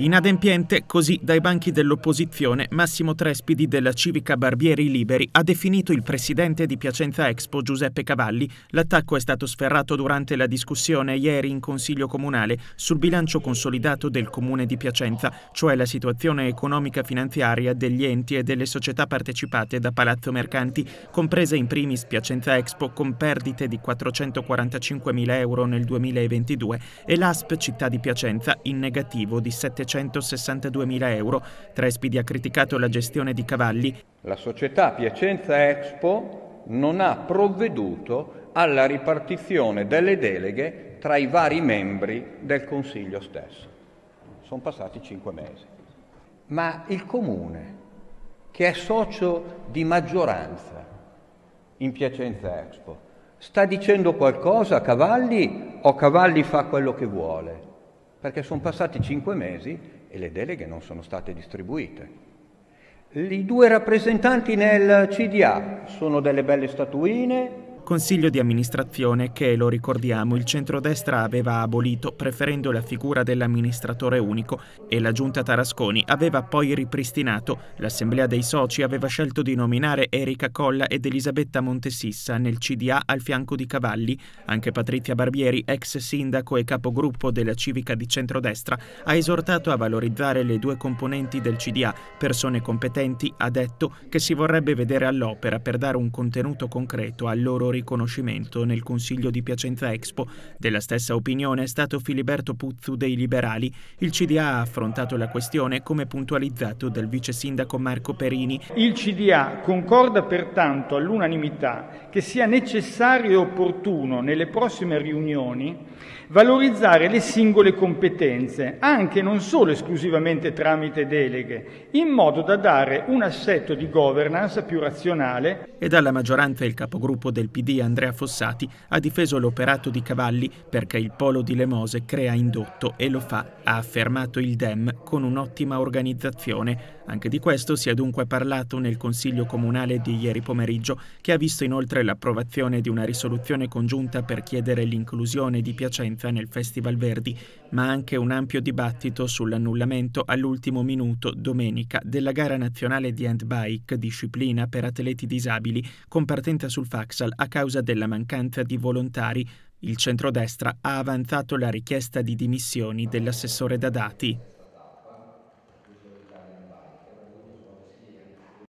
Inadempiente, così dai banchi dell'opposizione, Massimo Trespidi della Civica Barbieri Liberi ha definito il presidente di Piacenza Expo Giuseppe Cavalli. L'attacco è stato sferrato durante la discussione ieri in Consiglio Comunale sul bilancio consolidato del Comune di Piacenza, cioè la situazione economica finanziaria degli enti e delle società partecipate da Palazzo Mercanti, comprese in primis Piacenza Expo con perdite di 445.000 euro nel 2022 e l'ASP Città di Piacenza in negativo di 700. 762.000 euro. Trespidi ha criticato la gestione di cavalli. La società Piacenza Expo non ha provveduto alla ripartizione delle deleghe tra i vari membri del Consiglio stesso. Sono passati cinque mesi. Ma il Comune, che è socio di maggioranza in Piacenza Expo, sta dicendo qualcosa a Cavalli o Cavalli fa quello che vuole? perché sono passati cinque mesi e le deleghe non sono state distribuite. I due rappresentanti nel CDA sono delle belle statuine, Consiglio di amministrazione che, lo ricordiamo, il centrodestra aveva abolito preferendo la figura dell'amministratore unico e la giunta Tarasconi aveva poi ripristinato, l'assemblea dei soci aveva scelto di nominare Erika Colla ed Elisabetta Montesissa nel CDA al fianco di Cavalli, anche Patrizia Barbieri, ex sindaco e capogruppo della civica di centrodestra, ha esortato a valorizzare le due componenti del CDA, persone competenti, ha detto che si vorrebbe vedere all'opera per dare un contenuto concreto al loro risultato riconoscimento nel Consiglio di Piacenza Expo. Della stessa opinione è stato Filiberto Puzzu dei Liberali. Il CDA ha affrontato la questione come puntualizzato dal vice sindaco Marco Perini. Il CDA concorda pertanto all'unanimità che sia necessario e opportuno nelle prossime riunioni valorizzare le singole competenze, anche non solo esclusivamente tramite deleghe, in modo da dare un assetto di governance più razionale. E dalla maggioranza il capogruppo del PD PD Andrea Fossati ha difeso l'operato di Cavalli perché il polo di Lemose crea indotto e lo fa, ha affermato il DEM, con un'ottima organizzazione. Anche di questo si è dunque parlato nel Consiglio Comunale di ieri pomeriggio, che ha visto inoltre l'approvazione di una risoluzione congiunta per chiedere l'inclusione di Piacenza nel Festival Verdi ma anche un ampio dibattito sull'annullamento all'ultimo minuto domenica della gara nazionale di handbike disciplina per atleti disabili con partenza sul Faxal a causa della mancanza di volontari. Il centrodestra ha avanzato la richiesta di dimissioni dell'assessore Dadati.